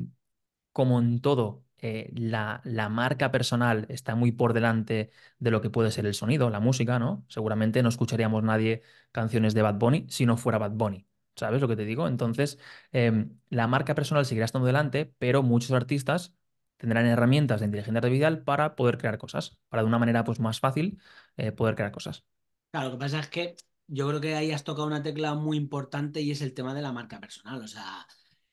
como en todo, eh, la, la, marca personal está muy por delante de lo que puede ser el sonido, la música, ¿no? Seguramente no escucharíamos nadie canciones de Bad Bunny si no fuera Bad Bunny. ¿Sabes lo que te digo? Entonces, em, la marca personal seguirá estando delante, pero muchos artistas tendrán herramientas de inteligencia artificial para poder crear cosas, para de una manera pues, más fácil eh, poder crear cosas. Claro, lo que pasa es que yo creo que ahí has tocado una tecla muy importante y es el tema de la marca personal. O sea,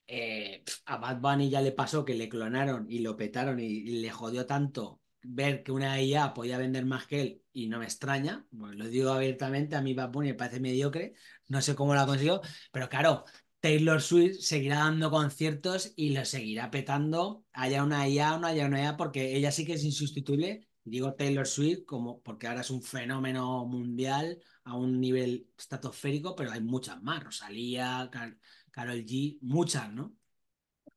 eh, a Bad Bunny ya le pasó que le clonaron y lo petaron y, le jodió tanto ver que una IA podía vender más que él y no me extraña, pues lo digo abiertamente, a mí Bad Bunny me parece mediocre, no sé cómo lo ha conseguido, pero claro, Taylor Swift seguirá dando conciertos y lo seguirá petando, haya una IA o no haya una IA, porque ella sí que es insustituible, digo Taylor Swift como porque ahora es un fenómeno mundial, a un nivel estratosférico, pero hay muchas más. Rosalía, Carol G, muchas, ¿no?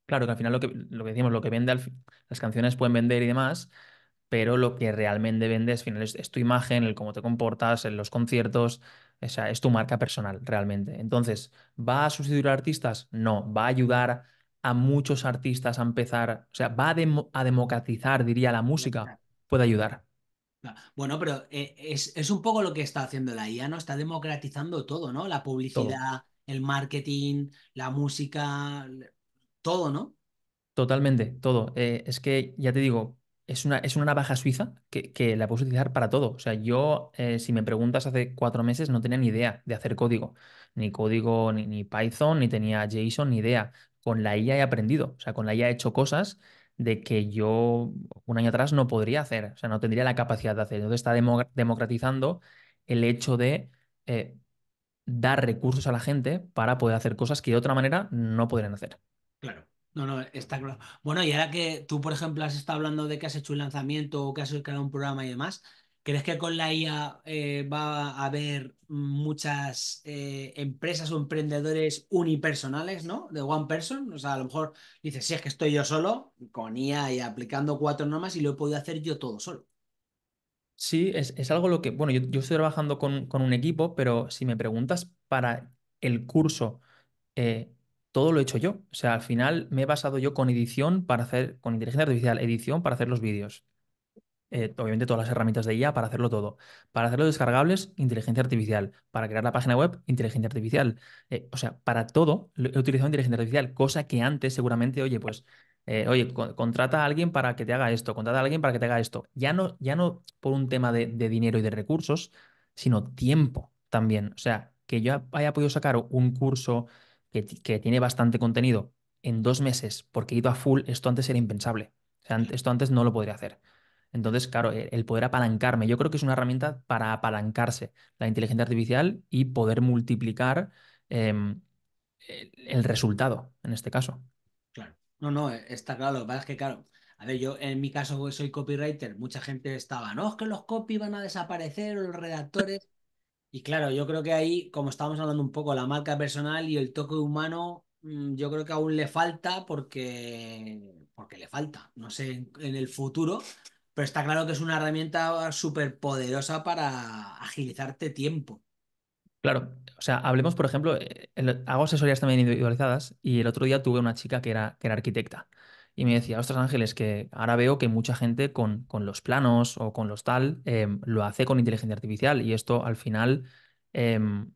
Claro, que al final lo que, lo que decimos, lo que vende, las canciones pueden vender y demás, pero lo que realmente vende es, final, es, tu imagen, el cómo te comportas, en los conciertos, o sea, es tu marca personal realmente. Entonces, ¿va a sustituir a artistas? No, va a ayudar a muchos artistas a empezar, o sea, va a democratizar, diría la música, puede ayudar. Bueno, pero eh, es, un poco lo que está haciendo la IA, ¿no? Está democratizando todo, ¿no? La publicidad, el marketing, la música, todo, ¿no? Totalmente, todo. Eh, es que, ya te digo, es una, es una navaja suiza que, la puedes utilizar para todo. O sea, yo, eh, si me preguntas hace cuatro meses, no tenía ni idea de hacer código. Ni código, ni, ni Python, ni tenía JSON, ni idea. Con la IA he aprendido. O sea, con la IA he hecho cosas de que yo un año atrás no podría hacer, o sea, no tendría la capacidad de hacer. Entonces está democratizando el hecho de eh, dar recursos a la gente para poder hacer cosas que de otra manera no podrían hacer. Claro. No, no, está claro. Bueno, y ahora que tú, por ejemplo, has estado hablando de que has hecho un lanzamiento o que has creado un programa y demás, ¿Crees que con la IA eh, va a haber muchas eh, empresas o emprendedores unipersonales, ¿no? De one person. O sea, a lo mejor dices, si sí, es que estoy yo solo, con IA y aplicando cuatro normas y lo he podido hacer yo todo solo. Sí, es, algo lo que, bueno, yo, estoy trabajando con, un equipo, pero si me preguntas para el curso, eh, todo lo he hecho yo. O sea, al final me he basado yo con edición para hacer, con inteligencia artificial, edición para hacer los vídeos eh, obviamente todas las herramientas de IA para hacerlo todo. Para hacerlo descargables, inteligencia artificial. Para crear la página web, inteligencia artificial. Eh, o sea, para todo he utilizado inteligencia artificial, cosa que antes seguramente, oye, pues, eh, oye, contrata a alguien para que te haga esto, contrata a alguien para que te haga esto. Ya no, ya no por un tema de, dinero y de recursos, sino tiempo también. O sea, que yo haya podido sacar un curso que, que tiene bastante contenido en dos meses porque he ido a full, esto antes era impensable. O sea, esto antes no lo podría hacer. Entonces, claro, e, el poder apalancarme, yo creo que es una herramienta para apalancarse la inteligencia artificial y poder multiplicar em, el resultado, en este caso. Claro. No, no, e, está claro. Lo que pasa es que, claro, a ver, yo en mi caso pues, soy copywriter, mucha gente estaba, no, es que los copy van a desaparecer, los redactores. Y claro, yo creo que ahí, como estábamos hablando un poco, la marca personal y el toque humano, mm, yo creo que aún le falta porque, porque le falta. No sé en el futuro, pero está claro que es una herramienta súper poderosa para agilizarte tiempo. Claro, o sea, hablemos, por ejemplo, eh, hago asesorías también individualizadas y el otro día tuve una chica que era, que era arquitecta y me decía, ostras Ángeles, que ahora veo que mucha gente con, con los planos o con los tal em, lo hace con inteligencia artificial y esto al final em,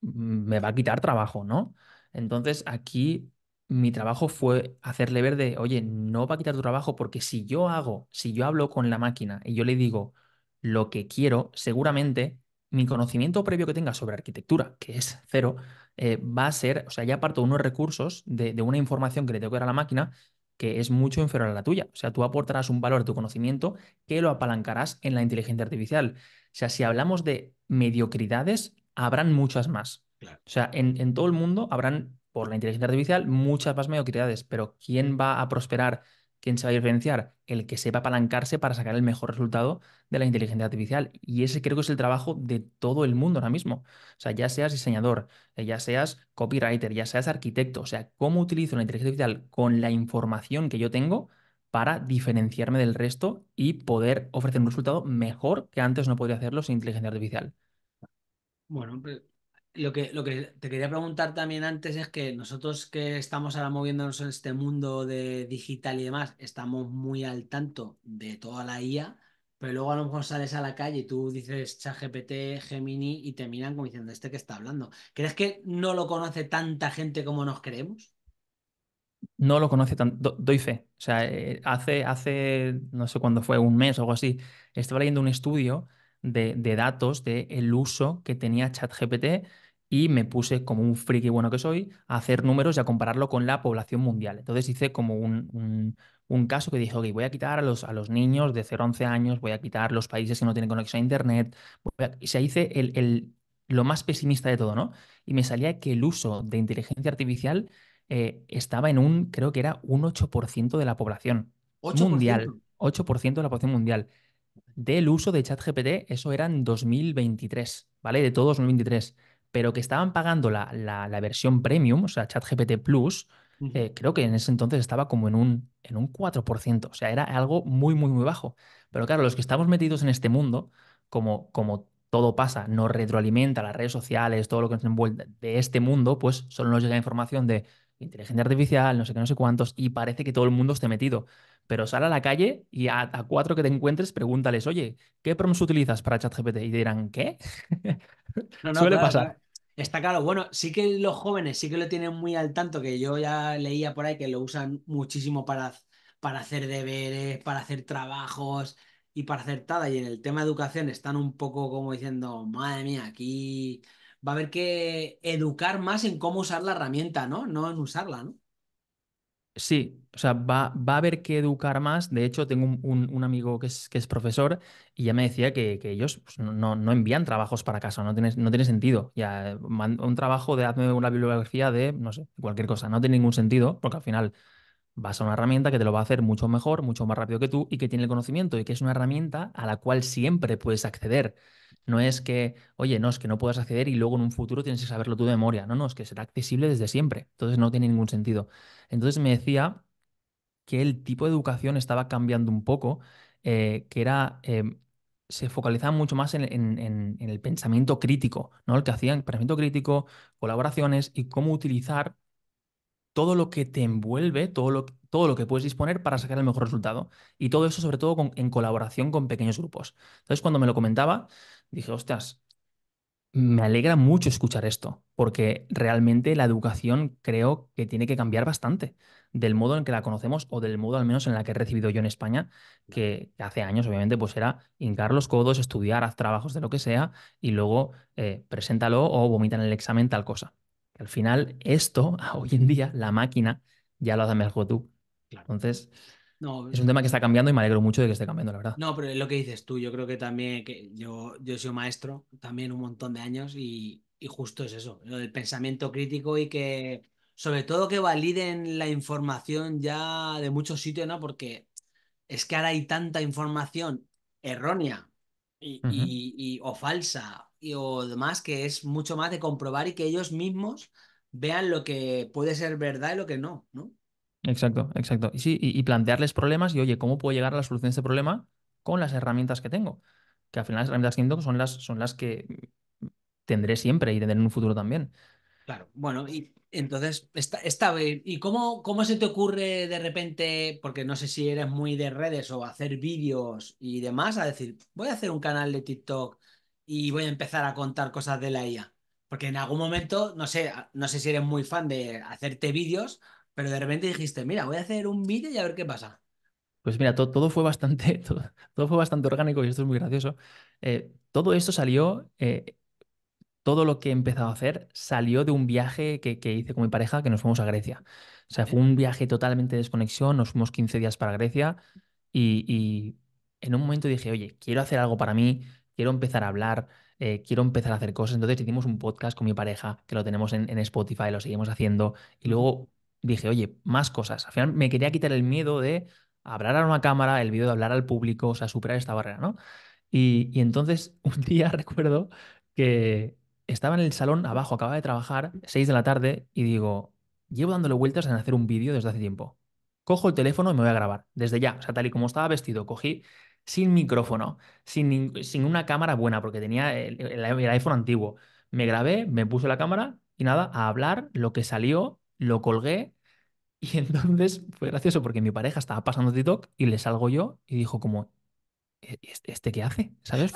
me va a quitar trabajo, ¿no? Entonces aquí mi trabajo fue hacerle ver de, oye, no va a quitar tu trabajo porque si yo hago, si yo hablo con la máquina y yo le digo lo que quiero, seguramente mi conocimiento previo que tenga sobre arquitectura, que es cero, eh, va a ser, o sea, ya parto unos recursos, de, una información que le tengo que dar a la máquina que es mucho inferior a la tuya. O sea, tú aportarás un valor a tu conocimiento que lo apalancarás en la inteligencia artificial. O sea, si hablamos de mediocridades, habrán muchas más. O sea, en todo el mundo habrán por la inteligencia artificial muchas más mediocridades, pero ¿quién mm. va a prosperar? ¿Quién se va a diferenciar? El que sepa apalancarse para sacar el mejor resultado de la inteligencia artificial. Y ese creo que es el trabajo de todo el mundo ahora mismo. O sea, ya seas diseñador, eh, ya seas copywriter, ya seas arquitecto. O sea, ¿cómo utilizo la inteligencia artificial con la información que yo tengo para diferenciarme del resto y poder ofrecer un resultado mejor que antes no podría hacerlo sin inteligencia artificial? Bueno, lo que, lo que te quería preguntar también antes es que nosotros que estamos ahora moviéndonos en este mundo de digital y demás, estamos muy al tanto de toda la IA, pero luego a lo mejor sales a la calle y tú dices ChatGPT, Gemini y te miran como diciendo, ¿este que está hablando? ¿Crees que no lo conoce tanta gente como nos creemos? No lo conoce tanto, doy fe. O sea, eh, hace, hace, no sé cuándo fue, un mes o algo así, estaba leyendo un estudio de, datos de el uso que tenía ChatGPT y me puse como un friki bueno que soy a hacer números y a compararlo con la población mundial. Entonces hice como un, un, caso que dije, ok, voy a quitar a los, a los niños de 0 a 11 años, voy a quitar los países que no tienen conexión a Internet. Y se O hice el, el, lo más pesimista de todo, ¿no? Y me salía que el uso de inteligencia artificial eh, estaba en un, creo que era un 8% de la población mundial. 8% de la población mundial. Del uso de ChatGPT, eso era en 2023, ¿vale? De todo 2023 pero que estaban pagando la, versión premium, o sea, ChatGPT Plus, eh, creo que en ese entonces estaba como en un, en un 4%, o sea, era algo muy, muy, muy bajo. Pero claro, los que estamos metidos en este mundo, como, como todo pasa, nos retroalimenta las redes sociales, todo lo que nos envuelve de este mundo, pues solo nos llega información de inteligencia artificial, no sé qué, no sé cuántos, y parece que todo el mundo esté metido. Pero sal a la calle y a, cuatro que te encuentres, pregúntales, oye, ¿qué prompts utilizas para ChatGPT? Y te dirán, ¿qué? No, <laughs> Suele pasar. Está claro, bueno, sí que los jóvenes sí que lo tienen muy al tanto, que yo ya leía por ahí que lo usan muchísimo para, para hacer deberes, para hacer trabajos y para hacer tada. Y en el tema de educación están un poco como diciendo, madre mía, aquí va a haber que educar más en cómo usar la herramienta, ¿no? No en usarla, ¿no? Sí, o sea, va, a haber que educar más. De hecho, tengo un, amigo que es, profesor y ya me decía que, ellos pues, no, envían trabajos para casa, no tiene, sentido. Ya, eh, un trabajo de hazme una bibliografía de, no sé, cualquier cosa, no tiene ningún sentido, porque al final vas a una herramienta que te lo va a hacer mucho mejor, mucho más rápido que tú y que tiene el conocimiento y que es una herramienta a la cual siempre puedes acceder. No es que, oye, no, es que no puedas acceder y luego en un futuro tienes que saberlo tú de memoria. No, no, es que será accesible desde siempre. Entonces no tiene ningún sentido. Entonces me decía que el tipo de educación estaba cambiando un poco, eh, que era... Em, se focalizaba mucho más en, en, el pensamiento crítico, ¿no? El que hacían pensamiento crítico, colaboraciones y cómo utilizar todo lo que te envuelve, todo lo, todo lo que puedes disponer para sacar el mejor resultado. Y todo eso, sobre todo, en colaboración con pequeños grupos. Entonces, cuando me lo comentaba, dije, ostras, me alegra mucho escuchar esto, porque realmente la educación creo que tiene que cambiar bastante del modo en que la conocemos o del modo al menos en la que he recibido yo en España, que hace años obviamente pues era hincar los codos, estudiar, haz trabajos de lo que sea y luego eh, preséntalo o vomita en el examen tal cosa. Al final, esto, <laughs> hoy en día, la máquina ya lo hace mejor tú. Claro. Entonces, no, es un tema que está cambiando y me alegro mucho de que esté cambiando, la verdad. No, pero es lo que dices tú. Yo creo que también, que yo, yo he sido maestro también un montón de años y, justo es eso, lo del pensamiento crítico y que, sobre todo, que validen la información ya de muchos sitios, ¿no? Porque es que ahora hay tanta información errónea y o falsa y, o demás, que es mucho más de comprobar y que ellos mismos vean lo que puede ser verdad y lo que no, ¿no? Exacto, exacto. Y sí, y, plantearles problemas y oye, ¿cómo puedo llegar a la solución de este problema con las herramientas que tengo? Que al final las herramientas que tengo son las, son las que tendré siempre y tendré en un futuro también. Claro, bueno, y entonces está, ¿Y cómo, cómo se te ocurre de repente, porque no sé si eres muy de redes o hacer vídeos y demás, a decir, voy a hacer un canal de TikTok y voy a empezar a contar cosas de la IA. Porque en algún momento, no sé, no sé si eres muy fan de hacerte vídeos, pero de repente dijiste, mira, voy a hacer un vídeo y a ver qué pasa. Pues mira, todo fue bastante, <laughs> todo, fue bastante orgánico y esto es muy gracioso. Eh, todo esto salió, eh, todo lo que he empezado a hacer salió de un viaje que, hice con mi pareja que nos fuimos a Grecia. O sea, fue un viaje totalmente desconexión, nos fuimos 15 días para Grecia y, y en un momento dije, oye, quiero hacer algo para mí, quiero empezar a hablar, eh, quiero empezar a hacer cosas. Entonces hicimos un podcast con mi pareja, que lo tenemos en, Spotify, lo seguimos haciendo. Y luego dije, oye, más cosas. Al final me quería quitar el miedo de hablar a una cámara, el video de hablar al público, o sea, superar esta barrera, ¿no? Y, y entonces <laughs> un día recuerdo que estaba en el salón abajo, acababa de trabajar, 6 de la tarde, y digo, llevo dándole vueltas en hacer un vídeo desde hace tiempo. Cojo el teléfono y me voy a grabar, desde ya, o sea, tal y como estaba vestido, cogí sin micrófono, sin, una cámara buena, porque tenía el, iPhone antiguo. Me grabé, me puse la cámara y nada, a hablar, lo que salió, lo colgué. <laughs> Y entonces fue gracioso porque mi pareja estaba pasando TikTok y le salgo yo y dijo como, e-, este, ¿este qué hace? ¿Sabes?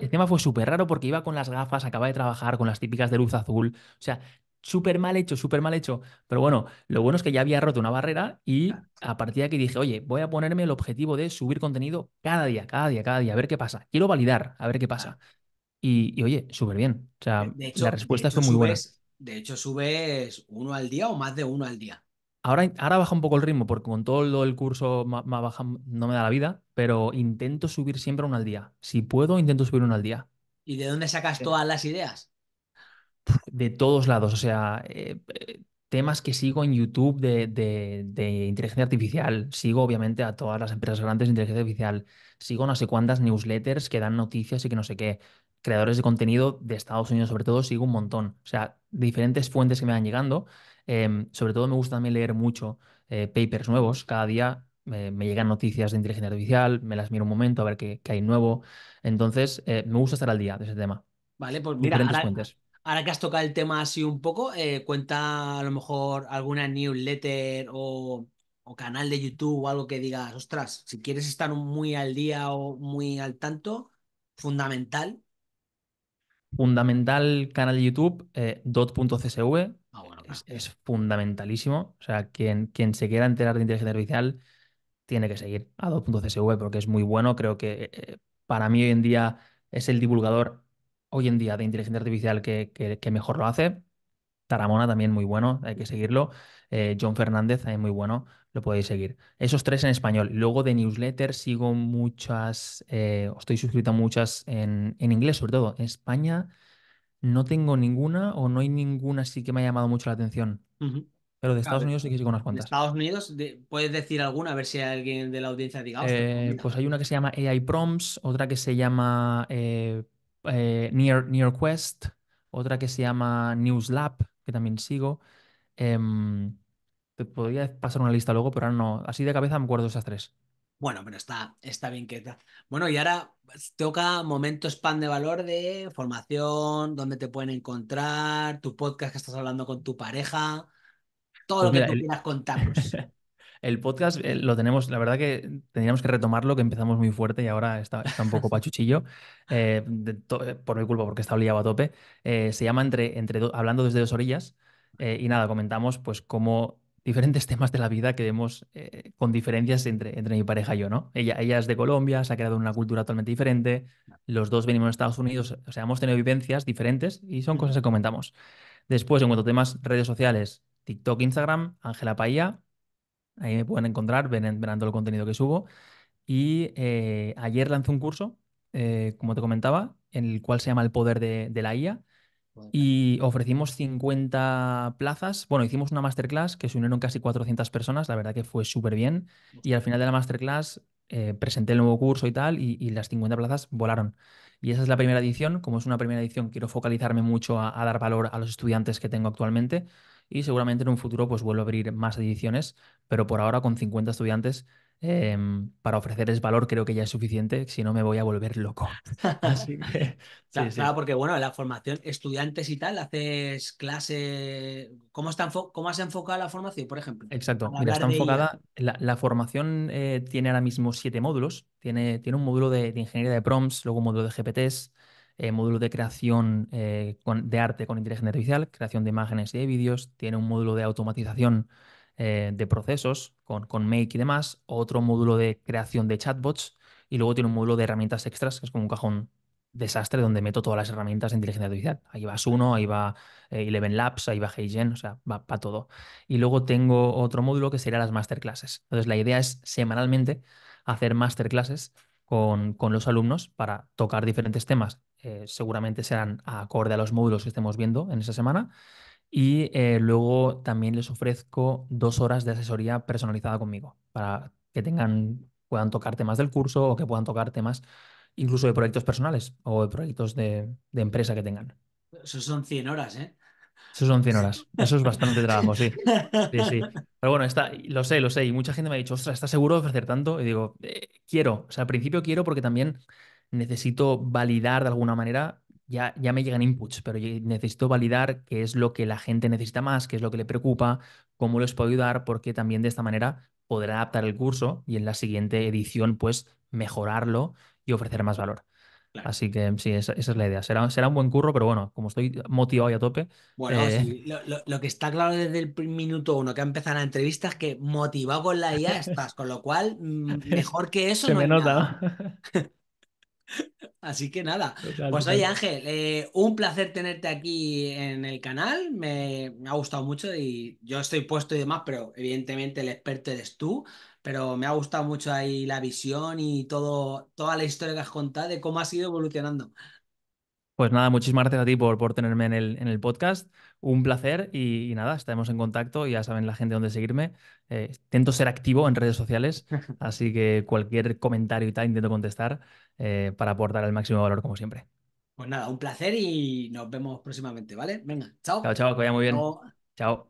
el tema fue súper <laughs> raro porque iba con las gafas, acaba de trabajar con las típicas de luz azul. O sea, súper mal hecho, súper mal hecho. Pero bueno, lo bueno es que ya había roto una barrera y a partir de aquí dije, oye, voy a ponerme el objetivo de subir contenido cada día, cada día, cada día, a ver qué pasa. Quiero validar, a ver qué pasa. Y, oye, súper bien. O sea, las la respuesta muy buena. De hecho, subes uno al día o más de uno al día. Ahora, ahora baja un poco el ritmo, porque con todo el curso baja, no me da la vida, pero intento subir siempre uno al día. Si puedo, intento subir uno al día. ¿Y de dónde sacas todas las ideas? de todos lados, o sea, eh, eh, temas que sigo en YouTube de, inteligencia artificial, sigo obviamente a todas las empresas grandes de inteligencia artificial, sigo no sé cuántas newsletters que dan noticias y que no sé qué, creadores de contenido de Estados Unidos sobre todo, sigo un montón, o sea, diferentes fuentes que me van llegando, em, sobre todo me gusta también leer mucho eh, papers nuevos, cada día me, llegan noticias de inteligencia artificial, me las miro un momento a ver qué, hay nuevo, entonces me gusta estar al día de ese tema. Vale, pues mira, diferentes fuentes Ahora que has tocado el tema así un poco, eh, cuenta a lo mejor alguna newsletter o, canal de YouTube o algo que digas, ostras, si quieres estar muy al día o muy al tanto, fundamental. Fundamental canal de YouTube, eh, dot.csv. Ah, es, fundamentalísimo. O sea, quien, quien se quiera enterar de inteligencia artificial tiene que seguir a dot.csv porque es muy bueno. Creo que eh, eh, para mí hoy en día es el divulgador hoy en día de inteligencia artificial que, mejor lo hace. Taramona también muy bueno, hay que seguirlo. Eh, John Fernández también muy bueno, lo podéis seguir. Esos tres en español. Luego de newsletter sigo muchas, eh, estoy suscrito a muchas en, inglés sobre todo. En España no tengo ninguna o no hay ninguna así que me ha llamado mucho la atención. Pero de Estados Unidos sí que sigo unas cuantas. Estados Unidos, ¿puedes decir alguna? A ver si alguien de la audiencia diga. Pues, eh, pues hay una que se llama AI Prompts, otra que se llama eh, Near, Near, Quest, otra que se llama News Lab, que también sigo. Em, te podría pasar una lista luego, pero ahora no. Así de cabeza me acuerdo esas tres. Bueno, pero está, está bien que Bueno, y ahora pues, toca momentos pan de valor de formación, dónde te pueden encontrar, tu podcast que estás hablando con tu pareja, todo pues lo que tú quieras contarnos. <laughs> El podcast eh, lo tenemos, la verdad que tendríamos que retomarlo, que empezamos muy fuerte y ahora está, un poco <laughs> pachuchillo, eh, eh, por mi culpa, porque está liado a tope. se llama entre, entre Hablando desde dos orillas y nada, comentamos pues como diferentes <laughs> temas de la vida que vemos con diferencias entre, entre mi pareja y yo, ¿no? Ella, es de Colombia, se ha creado una cultura totalmente diferente, los dos venimos de Estados Unidos, o sea, hemos tenido vivencias diferentes y son cosas que comentamos. Después, en cuanto a temas redes sociales, TikTok, Instagram, Ángela Paía, Ahí me pueden encontrar verán todo el contenido que subo. Y eh, ayer lancé un curso, eh, como te comentaba, en el cual se llama El Poder de, la IA. Y ofrecimos 50 plazas. Bueno, hicimos una masterclass que se unieron casi 400 personas. La verdad que fue súper bien. Y al final de la masterclass eh, presenté el nuevo curso y tal, y, las 50 plazas volaron. Y esa es la primera edición. Como es una primera edición, quiero focalizarme mucho a dar valor a los estudiantes que tengo actualmente y seguramente en un futuro pues vuelvo a abrir más ediciones, pero por ahora con 50 estudiantes em, para ofrecerles valor creo que ya es suficiente, si no me voy a volver loco. claro, <laughs> <laughs> porque bueno, la formación estudiantes y tal, haces clase, ¿cómo, está cómo has enfocado la formación, por ejemplo? Exacto, mira, está enfocada, la, formación eh, tiene ahora mismo siete módulos, tiene, tiene un módulo de, ingeniería de prompts, luego un módulo de GPTs, eh, módulo de creación eh, de arte con inteligencia artificial, creación de imágenes y de vídeos, tiene un módulo de automatización eh, de procesos con, con, Make y demás, otro módulo de creación de chatbots y luego tiene un módulo de herramientas extras, que es como un cajón desastre donde meto todas las herramientas de inteligencia artificial. Ahí va Suno, ahí va Eleven Labs, ahí va HeyGen, o sea, va para todo. Y luego tengo otro módulo que sería las masterclasses. Entonces la idea es semanalmente hacer masterclasses con, los alumnos para tocar diferentes temas. Eh, seguramente serán acorde a los módulos que estemos viendo en esa semana. Y eh, luego también les ofrezco dos horas de asesoría personalizada conmigo para que tengan, puedan tocar temas del curso o que puedan tocar temas incluso de proyectos personales o de proyectos de, de empresa que tengan. Eso son 100 horas, ¿eh? Eso son 100 horas. <laughs> Eso es bastante trabajo, sí. Sí, sí. Pero bueno, está, lo sé, lo sé. Y mucha gente me ha dicho, ostras, ¿estás seguro de ofrecer tanto? Y digo, eh, quiero. O sea, al principio quiero porque también necesito validar de alguna manera. Ya, ya me llegan inputs, pero necesito validar qué es lo que la gente necesita más, qué es lo que le preocupa, cómo les puedo ayudar, porque también de esta manera podré adaptar el curso y en la siguiente edición, pues, mejorarlo y ofrecer más valor. Así que sí, esa, es la idea. Será, un buen curro, pero bueno, como estoy motivado y a tope. Bueno, eh, <laughs> lo, que está claro desde el minuto uno que ha empezado la entrevista es que motivado con la idea estás, con lo cual mm, <laughs> mejor que eso. Se me nota. <laughs> Así que nada. pues oye Ángel, eh, un placer tenerte aquí en el canal. me, ha gustado mucho y yo estoy puesto y demás, pero evidentemente el experto eres tú pero me ha gustado mucho ahí la visión y todo, toda la historia que has contado de cómo has ido evolucionando. Pues nada, muchísimas gracias a ti por, tenerme en el, en el podcast. Un placer y, nada, estaremos en contacto. y Ya saben la gente dónde seguirme. Eh, intento ser activo en redes sociales, <laughs> así que cualquier comentario y tal intento contestar eh, para aportar el máximo valor como siempre. Pues nada, un placer y nos vemos próximamente, ¿vale? Venga, chao. Chao, chao, que vaya muy bien. chao.